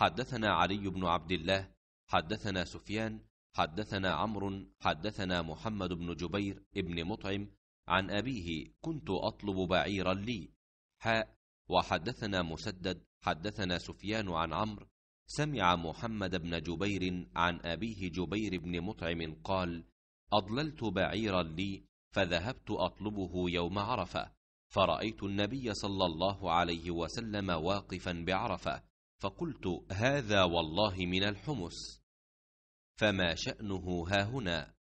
حدثنا علي بن عبد الله حدثنا سفيان حدثنا عمرو حدثنا محمد بن جبير ابن مطعم عن أبيه كنت أطلب بعيرا لي حاء وحدثنا مسدد حدثنا سفيان عن عمرو سمع محمد بن جبير عن أبيه جبير بن مطعم قال أضللت بعيرا لي فذهبت أطلبه يوم عرفة فرأيت النبي صلى الله عليه وسلم واقفا بعرفة فقلت هذا والله من الحمص فما شأنه ها هنا